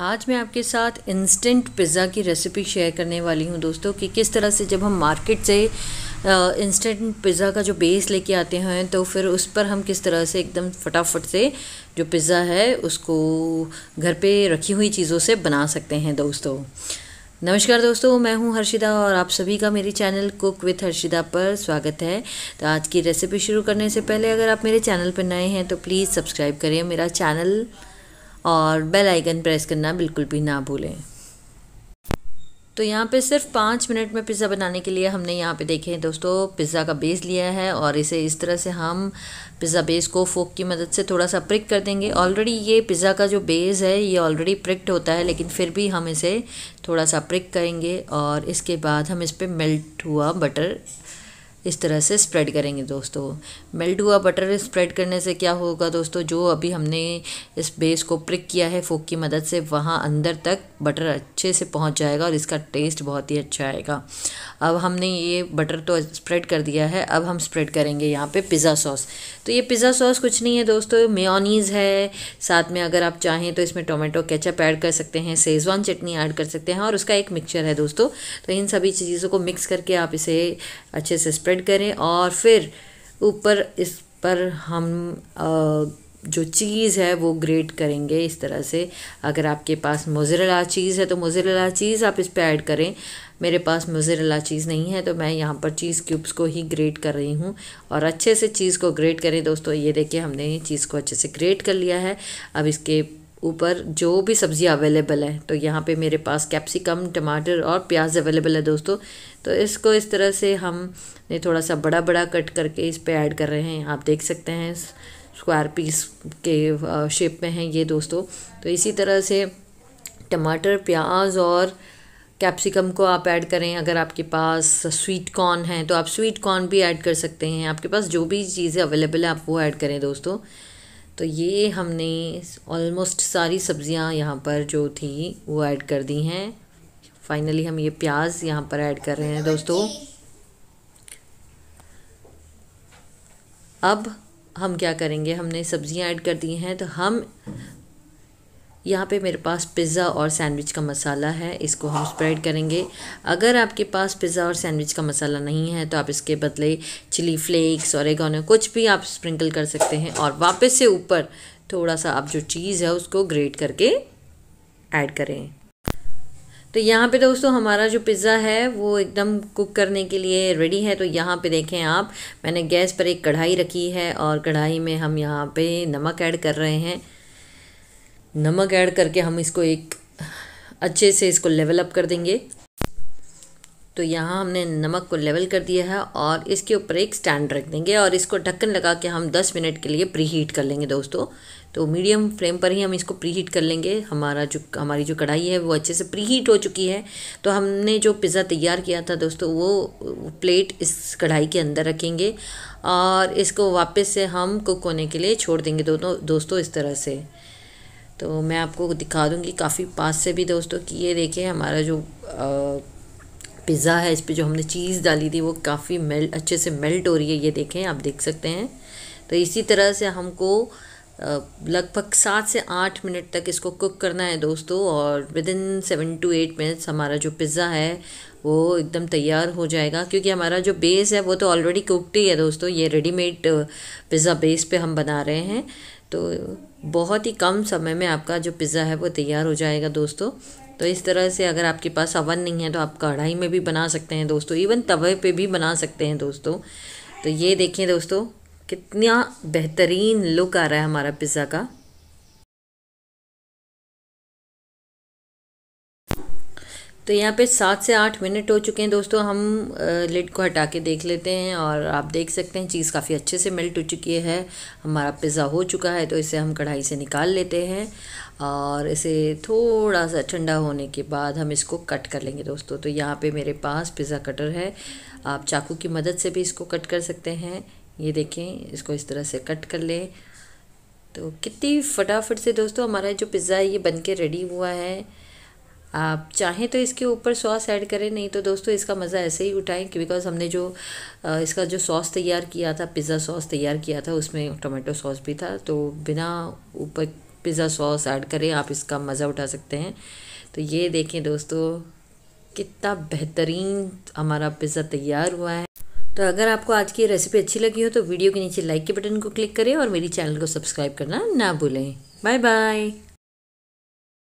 आज मैं आपके साथ इंस्टेंट पिज़्ज़ा की रेसिपी शेयर करने वाली हूँ दोस्तों कि किस तरह से जब हम मार्केट से इंस्टेंट पिज़्ज़ा का जो बेस लेके आते हैं तो फिर उस पर हम किस तरह से एकदम फटाफट से जो पिज़्ज़ा है उसको घर पे रखी हुई चीज़ों से बना सकते हैं दोस्तों नमस्कार दोस्तों मैं हूं हर्षिदा और आप सभी का मेरे चैनल कुक विथ हर्षिदा पर स्वागत है तो आज की रेसिपी शुरू करने से पहले अगर आप मेरे चैनल पर नए हैं तो प्लीज़ सब्सक्राइब करें मेरा चैनल और बेल आइकन प्रेस करना बिल्कुल भी ना भूलें तो यहाँ पे सिर्फ पाँच मिनट में पिज़्ज़ा बनाने के लिए हमने यहाँ पे देखें दोस्तों पिज़्ज़ा का बेस लिया है और इसे इस तरह से हम पिज़्ज़ा बेस को फोक की मदद से थोड़ा सा प्रिक कर देंगे ऑलरेडी ये पिज़्ज़ा का जो बेस है ये ऑलरेडी प्रिक्ड होता है लेकिन फिर भी हम इसे थोड़ा सा प्रिक करेंगे और इसके बाद हम इस पर मेल्ट हुआ बटर इस तरह से स्प्रेड करेंगे दोस्तों मेल्ट हुआ बटर स्प्रेड करने से क्या होगा दोस्तों जो अभी हमने इस बेस को प्रिक किया है फोक की मदद से वहाँ अंदर तक बटर अच्छे से पहुँच जाएगा और इसका टेस्ट बहुत ही अच्छा आएगा अब हमने ये बटर तो स्प्रेड कर दिया है अब हम स्प्रेड करेंगे यहाँ पे पिज़्ज़ा सॉस तो ये पिज़्ज़ा सॉस कुछ नहीं है दोस्तों मेयोनीज़ है साथ में अगर आप चाहें तो इसमें टोमेटो केचप ऐड कर सकते हैं सेजवान चटनी ऐड कर सकते हैं और उसका एक मिक्सचर है दोस्तों तो इन सभी चीज़ों को मिक्स करके आप इसे अच्छे से स्प्रेड स्प्रेड करें और फिर ऊपर इस पर हम जो चीज़ है वो ग्रेट करेंगे इस तरह से अगर आपके पास मोजरेला चीज़ है तो मोजरेला चीज़ आप इस पर ऐड करें मेरे पास मोजरेला चीज़ नहीं है तो मैं यहाँ पर चीज़ क्यूब्स को ही ग्रेट कर रही हूँ और अच्छे से चीज़ को ग्रेट करें दोस्तों ये देखिए हमने चीज़ को अच्छे से ग्रेट कर लिया है अब इसके ऊपर जो भी सब्ज़ियाँ अवेलेबल है तो यहाँ पे मेरे पास कैप्सिकम टमाटर और प्याज अवेलेबल है दोस्तों तो इसको इस तरह से हम ने थोड़ा सा बड़ा बड़ा कट करके इस पर ऐड कर रहे हैं आप देख सकते हैं स्क्वायर पीस के शेप में हैं ये दोस्तों तो इसी तरह से टमाटर प्याज और कैप्सिकम को आप ऐड करें अगर आपके पास स्वीट कॉर्न है तो आप स्वीट कॉर्न भी ऐड कर सकते हैं आपके पास जो भी चीज़ें अवेलेबल है आप वो ऐड करें दोस्तों तो ये हमने ऑलमोस्ट सारी सब्ज़ियाँ यहाँ पर जो थी वो ऐड कर दी हैं फाइनली हम ये प्याज यहाँ पर ऐड कर रहे हैं दोस्तों अब हम क्या करेंगे हमने सब्ज़ियाँ ऐड कर दी हैं तो हम यहाँ पे मेरे पास पिज़्ज़ा और सैंडविच का मसाला है इसको हम स्प्रेड करेंगे अगर आपके पास पिज़्ज़ा और सैंडविच का मसाला नहीं है तो आप इसके बदले चिली फ्लेक्स और एगोनो कुछ भी आप स्प्रिंकल कर सकते हैं और वापस से ऊपर थोड़ा सा आप जो चीज़ है उसको ग्रेट करके ऐड करें तो यहाँ पे दोस्तों हमारा जो पिज़्ज़ा है वो एकदम कुक करने के लिए रेडी है तो यहाँ पे देखें आप मैंने गैस पर एक कढ़ाई रखी है और कढ़ाई में हम यहाँ पे नमक ऐड कर रहे हैं नमक ऐड करके हम इसको एक अच्छे से इसको लेवल अप कर देंगे तो यहाँ हमने नमक को लेवल कर दिया है और इसके ऊपर एक स्टैंड रख देंगे और इसको ढक्कन लगा के हम 10 मिनट के लिए प्री हीट कर लेंगे दोस्तों तो मीडियम फ्लेम पर ही हम इसको प्री हीट कर लेंगे हमारा जो हमारी जो कढ़ाई है वो अच्छे से प्री हीट हो चुकी है तो हमने जो पिज़्ज़ा तैयार किया था दोस्तों वो प्लेट इस कढ़ाई के अंदर रखेंगे और इसको वापस से हम कुक होने के लिए छोड़ देंगे दोनों दोस्तों इस तरह से तो मैं आपको दिखा दूँगी काफ़ी पास से भी दोस्तों कि ये देखें हमारा जो पिज़्ज़ा है इस पर जो हमने चीज़ डाली थी वो काफ़ी मेल्ट अच्छे से मेल्ट हो रही है ये देखें आप देख सकते हैं तो इसी तरह से हमको लगभग सात से आठ मिनट तक इसको कुक करना है दोस्तों और within seven to eight minutes हमारा जो पिज़्ज़ा है वो एकदम तैयार हो जाएगा क्योंकि हमारा जो बेस है वो तो ऑलरेडी कुकड ही है दोस्तों ये रेडीमेड पिज़्ज़ा बेस पे हम बना रहे हैं तो बहुत ही कम समय में आपका जो पिज़्ज़ा है वो तैयार हो जाएगा दोस्तों तो इस तरह से अगर आपके पास अवन नहीं है तो आप कढ़ाई में भी बना सकते हैं दोस्तों इवन तवे पे भी बना सकते हैं दोस्तों तो ये देखें दोस्तों कितना बेहतरीन लुक आ रहा है हमारा पिज़्ज़ा का तो यहाँ पे सात से आठ मिनट हो चुके हैं दोस्तों हम लिड को हटा के देख लेते हैं और आप देख सकते हैं चीज़ काफ़ी अच्छे से मेल्ट हो चुकी है हमारा पिज़्ज़ा हो चुका है तो इसे हम कढ़ाई से निकाल लेते हैं और इसे थोड़ा सा ठंडा होने के बाद हम इसको कट कर लेंगे दोस्तों तो यहाँ पे मेरे पास पिज़्ज़ा कटर है आप चाकू की मदद से भी इसको कट कर सकते हैं ये देखें इसको इस तरह से कट कर लें तो कितनी फटाफट से दोस्तों हमारा जो पिज़्ज़ा है ये बन के रेडी हुआ है आप चाहें तो इसके ऊपर सॉस ऐड करें नहीं तो दोस्तों इसका मज़ा ऐसे ही उठाएं कि बिकॉज़ हमने जो इसका जो सॉस तैयार किया था पिज़्ज़ा सॉस तैयार किया था उसमें टोमेटो सॉस भी था तो बिना ऊपर पिज़्ज़ा सॉस ऐड करें आप इसका मज़ा उठा सकते हैं तो ये देखें दोस्तों कितना बेहतरीन हमारा पिज़्ज़ा तैयार हुआ है तो अगर आपको आज की रेसिपी अच्छी लगी हो तो वीडियो के नीचे लाइक के बटन को क्लिक करें और मेरी चैनल को सब्सक्राइब करना ना भूलें बाय बाय